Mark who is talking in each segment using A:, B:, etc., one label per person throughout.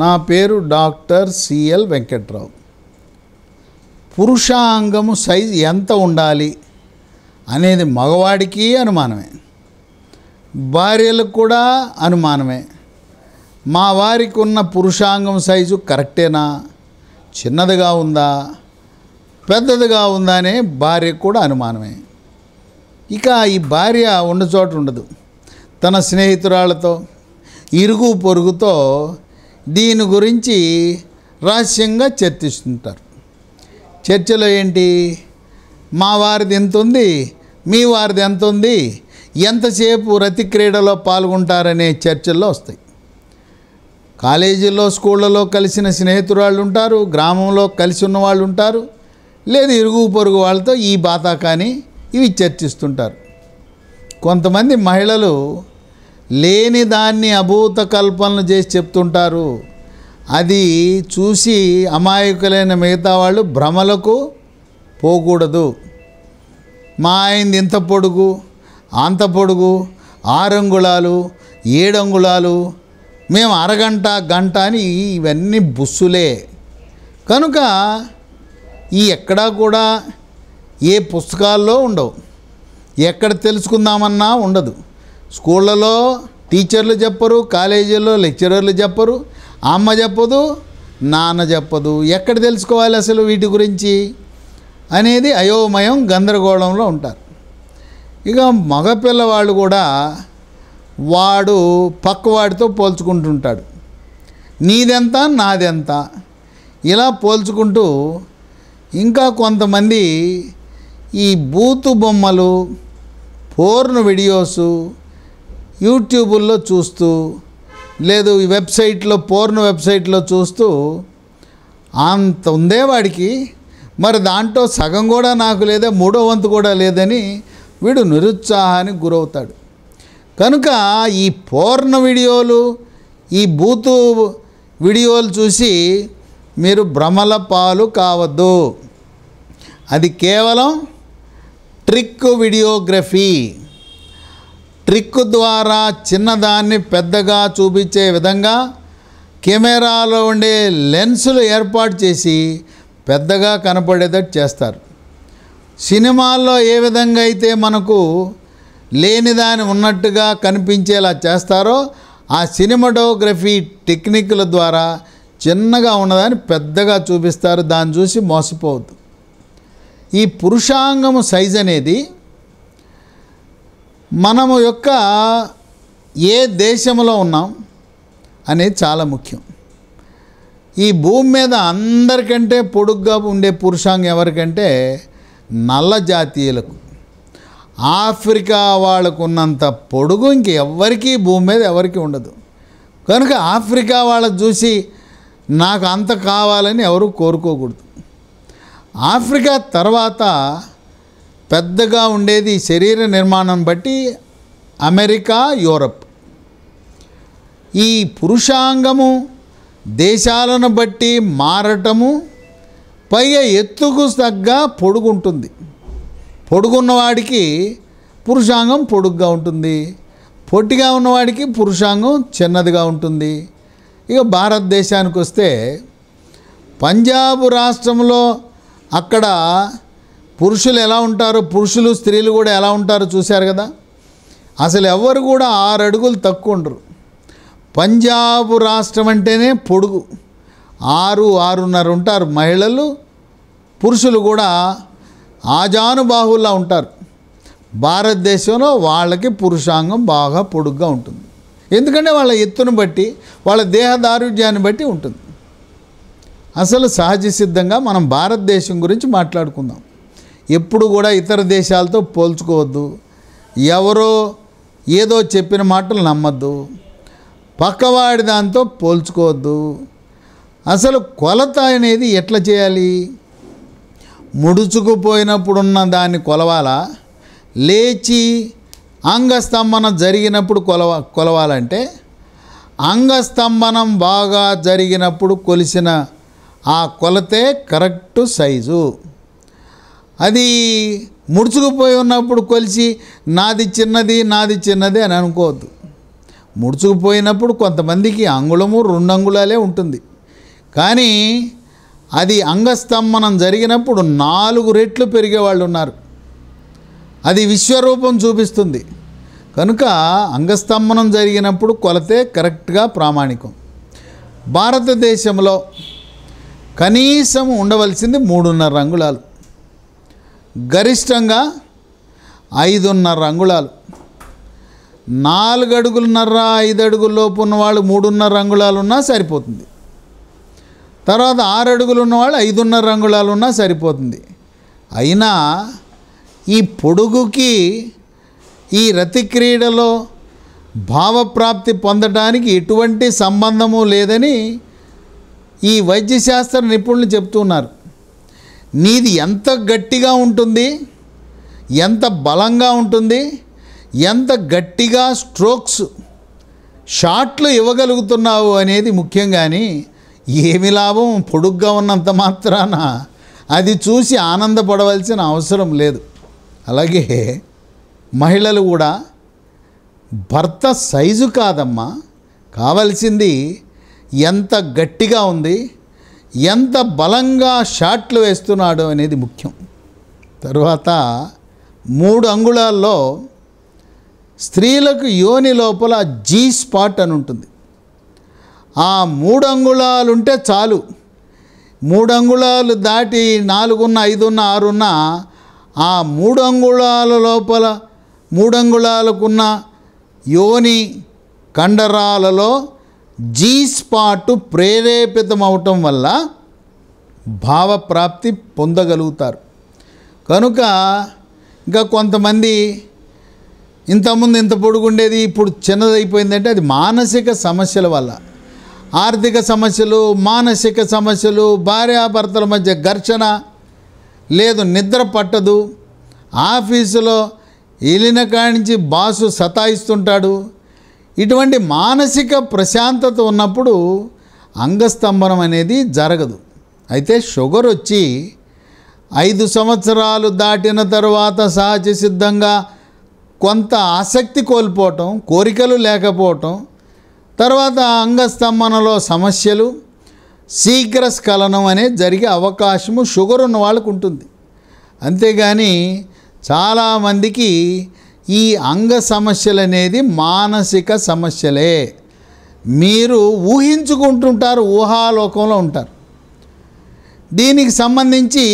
A: నా పేరు doctor C L Venkatrao పురుషాంగము సైజు ఎంత ఉండాలి అనేది మగవాడికి అనుమానమే భార్యలకు కూడా అనుమానమే మా వారికి ఉన్న పురుషాంగం సైజు కరెక్టేనా చిన్నదిగా ఉందా పెద్దదిగా ఉందా అనే భార్యకు కూడా అనుమానమే ఇక ఈ భార్య ఉన్న చోటు ఉండదు తన స్నేహితురాళ్ళతో ఇరుగు పొరుగుతో దీని గురించి రహస్యంగా చర్చిస్తుంటారు చర్చలో ఏంటి మా వారిది ఎంత ఉంది మీ వారిది ఎంత ఉంది ఎంతసేపు రతి క్రీడలో పాల్గొంటారనే చర్చల్లో వస్తాయి కాలేజీలో స్కూళ్ళలో కలిసిన స్నేహితురాళ్ళు ఉంటారు గ్రామంలో కలిసి ఉన్న వాళ్ళు ఉంటారు లేదు ఇరుగు పొరుగు వాళ్ళతో ఈ బాతా కానీ ఇవి చర్చిస్తుంటారు కొంతమంది మహిళలు లేని దాన్ని అభూత కల్పనలు చేసి చెప్తుంటారు అది చూసి అమాయకులైన మిగతా వాళ్ళు భ్రమలకు పోకూడదు మా ఆయనది ఇంత పొడుగు అంత పొడుగు ఆరంగుళాలు ఏడంగుళాలు మేము అరగంట గంట అని ఇవన్నీ బుస్సులే కనుక ఈ ఎక్కడా కూడా ఏ పుస్తకాల్లో ఉండవు ఎక్కడ తెలుసుకుందామన్నా ఉండదు స్కూళ్ళలో టీచర్లు చెప్పరు కాలేజీలో లెక్చరర్లు చెప్పరు అమ్మ చెప్పదు నాన్న చెప్పదు ఎక్కడ తెలుసుకోవాలి అసలు వీటి గురించి అనేది అయోమయం గందరగోళంలో ఉంటారు ఇక మగపిల్లవాళ్ళు కూడా వాడు పక్కవాడితో పోల్చుకుంటుంటాడు నీదెంత నాదెంత ఇలా పోల్చుకుంటూ ఇంకా కొంతమంది ఈ బూతు బొమ్మలు పోర్ను వీడియోసు యూట్యూబుల్లో చూస్తూ లేదు ఈ వెబ్సైట్లో పోర్న్ వెబ్సైట్లో చూస్తూ అంత ఉందే వాడికి మరి దాంట్లో సగం కూడా నాకు లేదా మూడో వంతు కూడా లేదని వీడు నిరుత్సాహానికి గురవుతాడు కనుక ఈ పోర్ణ వీడియోలు ఈ బూతు వీడియోలు చూసి మీరు భ్రమల పాలు కావద్దు అది కేవలం ట్రిక్ వీడియోగ్రఫీ ట్రిక్ ద్వారా చిన్నదాన్ని పెద్దగా చూపించే విధంగా కెమెరాలో ఉండే లెన్సులు ఏర్పాటు చేసి పెద్దగా కనపడేటట్టు చేస్తారు సినిమాల్లో ఏ విధంగా అయితే మనకు లేనిదాని ఉన్నట్టుగా కనిపించేలా చేస్తారో ఆ సినిమాటోగ్రఫీ టెక్నిక్ల ద్వారా చిన్నగా ఉన్నదాన్ని పెద్దగా చూపిస్తారు దాన్ని చూసి మోసపోవద్దు ఈ పురుషాంగము సైజ్ అనేది మనము యొక్క ఏ దేశంలో ఉన్నాం అనేది చాలా ముఖ్యం ఈ భూమి మీద అందరికంటే పొడుగ్గా ఉండే పురుషాంగం ఎవరికంటే నల్ల జాతీయులకు ఆఫ్రికా వాళ్ళకు ఉన్నంత పొడుగు ఎవరికీ భూమి మీద ఎవరికి ఉండదు కనుక ఆఫ్రికా వాళ్ళ చూసి నాకు అంత కావాలని ఎవరు కోరుకోకూడదు ఆఫ్రికా తర్వాత పెద్దగా ఉండేది శరీర నిర్మాణం బట్టి అమెరికా యూరప్ ఈ పురుషాంగము దేశాలను బట్టి మారటము పైగా ఎత్తుకు తగ్గ పొడుగుంటుంది పొడుగున్నవాడికి పురుషాంగం పొడుగ్గా ఉంటుంది పొట్టిగా ఉన్నవాడికి పురుషాంగం చిన్నదిగా ఉంటుంది ఇక భారతదేశానికి వస్తే పంజాబ్ రాష్ట్రంలో అక్కడ పురుషులు ఎలా ఉంటారు పురుషులు స్త్రీలు కూడా ఎలా ఉంటారు చూశారు కదా అసలు ఎవరు కూడా ఆరు అడుగులు తక్కువ ఉండరు పంజాబ్ రాష్ట్రం అంటేనే పొడుగు ఆరు ఆరున్నర ఉంటారు మహిళలు పురుషులు కూడా ఆజానుబాహుల్లా ఉంటారు భారతదేశంలో వాళ్ళకి పురుషాంగం బాగా పొడుగ్గా ఉంటుంది ఎందుకంటే వాళ్ళ ఎత్తును బట్టి వాళ్ళ దేహదారుఢ్యాన్ని బట్టి ఉంటుంది అసలు సహజ సిద్ధంగా మనం భారతదేశం గురించి మాట్లాడుకుందాం ఎప్పుడు కూడా ఇతర దేశాలతో పోల్చుకోవద్దు ఎవరో ఏదో చెప్పిన మాటలు నమ్మద్దు పక్కవాడి దాంతో పోల్చుకోవద్దు అసలు కొలత అనేది ఎట్లా చేయాలి ముడుచుకుపోయినప్పుడున్న దాన్ని కొలవాలా లేచి అంగస్తంభన జరిగినప్పుడు కొలవ కొలవాలంటే అంగస్తంభనం బాగా జరిగినప్పుడు కొలిసిన ఆ కొలతే కరెక్టు సైజు అది ముడుచుకుపోయి ఉన్నప్పుడు కొలిచి నాది చిన్నది నాది చిన్నది అని అనుకోవద్దు ముడుచుకుపోయినప్పుడు కొంతమందికి అంగుళము రెండు అంగుళాలే ఉంటుంది కానీ అది అంగస్తంభనం జరిగినప్పుడు నాలుగు రెట్లు పెరిగేవాళ్ళు ఉన్నారు అది విశ్వరూపం చూపిస్తుంది కనుక అంగస్తంభనం జరిగినప్పుడు కొలతే కరెక్ట్గా ప్రామాణికం భారతదేశంలో కనీసం ఉండవలసింది మూడున్నర అంగుళాలు గరిష్టంగా ఐదున్నర అంగుళాలు నాలుగు అడుగులున్నర ఐదు అడుగుల లోపు ఉన్నవాళ్ళు మూడున్నర అంగుళాలు ఉన్నా సరిపోతుంది తర్వాత ఆరు అడుగులు ఉన్నవాళ్ళు ఐదున్నర అంగుళాలు ఉన్నా సరిపోతుంది అయినా ఈ పొడుగుకి ఈ రతి క్రీడలో భావప్రాప్తి పొందడానికి ఎటువంటి సంబంధము లేదని ఈ వైద్యశాస్త్ర నిపుణులు చెప్తున్నారు నీది ఎంత గట్టిగా ఉంటుంది ఎంత బలంగా ఉంటుంది ఎంత గట్టిగా స్ట్రోక్స్ షాట్లు ఇవ్వగలుగుతున్నావు అనేది ముఖ్యం కానీ ఏమి లాభం పొడుగ్గా ఉన్నంత మాత్రాన అది చూసి ఆనందపడవలసిన అవసరం లేదు అలాగే మహిళలు కూడా భర్త సైజు కాదమ్మా కావలసింది ఎంత గట్టిగా ఉంది ఎంత బలంగా షాట్లు వేస్తున్నాడు అనేది ముఖ్యం తర్వాత మూడు అంగుళాల్లో స్త్రీలకు యోని లోపల జీ స్పాట్ అని ఉంటుంది ఆ మూడు అంగుళాలు ఉంటే చాలు మూడు అంగుళాలు దాటి నాలుగున్న ఐదున్న ఆరున్న ఆ మూడు అంగుళాల లోపల మూడు అంగుళాలకున్న యోని కండరాలలో జీ స్పాటు ప్రేరేపితం అవటం వల్ల భావప్రాప్తి పొందగలుగుతారు కనుక ఇంకా కొంతమంది ఇంతకుముందు ఇంత పొడుగుండేది ఇప్పుడు చిన్నదైపోయిందంటే అది మానసిక సమస్యల వల్ల ఆర్థిక సమస్యలు మానసిక సమస్యలు భార్యాభర్తల మధ్య ఘర్షణ లేదు నిద్ర పట్టదు ఆఫీసులో వెళ్ళిన కాడి నుంచి బాసు సతాయిస్తుంటాడు ఇటువంటి మానసిక ప్రశాంతత ఉన్నప్పుడు అంగస్తంభనం అనేది జరగదు అయితే షుగర్ వచ్చి ఐదు సంవత్సరాలు దాటిన తర్వాత సహజ సిద్ధంగా కొంత ఆసక్తి కోల్పోవటం కోరికలు లేకపోవటం తర్వాత అంగస్తంభనలో సమస్యలు శీఘ్ర స్ఖలనం అనేది జరిగే అవకాశము షుగర్ ఉన్న వాళ్ళకు ఉంటుంది అంతేగాని చాలామందికి ఈ అంగ సమస్యలు అనేది మానసిక సమస్యలే మీరు ఊహించుకుంటుంటారు ఊహాలోకంలో ఉంటారు దీనికి సంబంధించి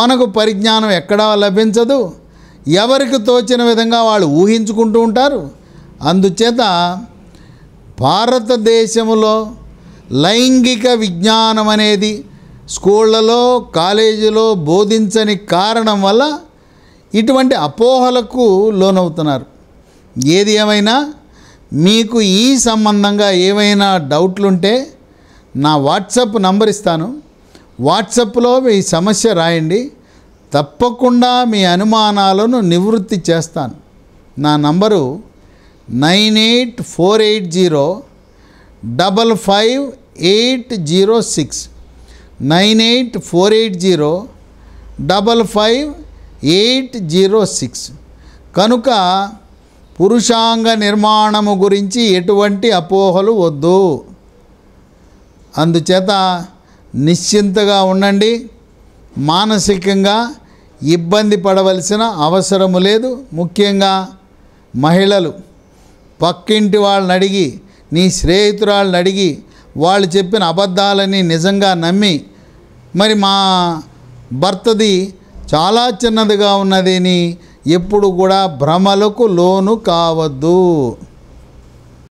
A: మనకు పరిజ్ఞానం ఎక్కడా లభించదు ఎవరికి తోచిన విధంగా వాళ్ళు ఊహించుకుంటూ ఉంటారు అందుచేత భారతదేశంలో లైంగిక విజ్ఞానం అనేది స్కూళ్ళలో కాలేజీలో బోధించని కారణం వల్ల ఇటువంటి అపోహలకు లోనవుతున్నారు ఏది ఏమైనా మీకు ఈ సంబంధంగా ఏమైనా డౌట్లుంటే నా వాట్సప్ నంబర్ ఇస్తాను వాట్సప్లో మీ సమస్య రాయండి తప్పకుండా మీ అనుమానాలను నివృత్తి చేస్తాను నా number nine eight four eight zero double five eight zero six nine eight four eight zero double five eight zero six కనుక పురుషాంగ నిర్మాణము గురించి ఎటువంటి అపోహలు వద్దు అందుచేత నిశ్చింతగా ఉండండి మానసికంగా ఇబ్బంది పడవలసిన అవసరము లేదు ముఖ్యంగా మహిళలు పక్కింటి వాళ్ళని అడిగి నీ స్నేహితురాళ్ళని అడిగి వాళ్ళు చెప్పిన అబద్ధాలని నిజంగా నమ్మి మరి మా భర్తది చాలా చిన్నదిగా ఉన్నదని ఎప్పుడు కూడా భ్రమలకు లోను కావద్దు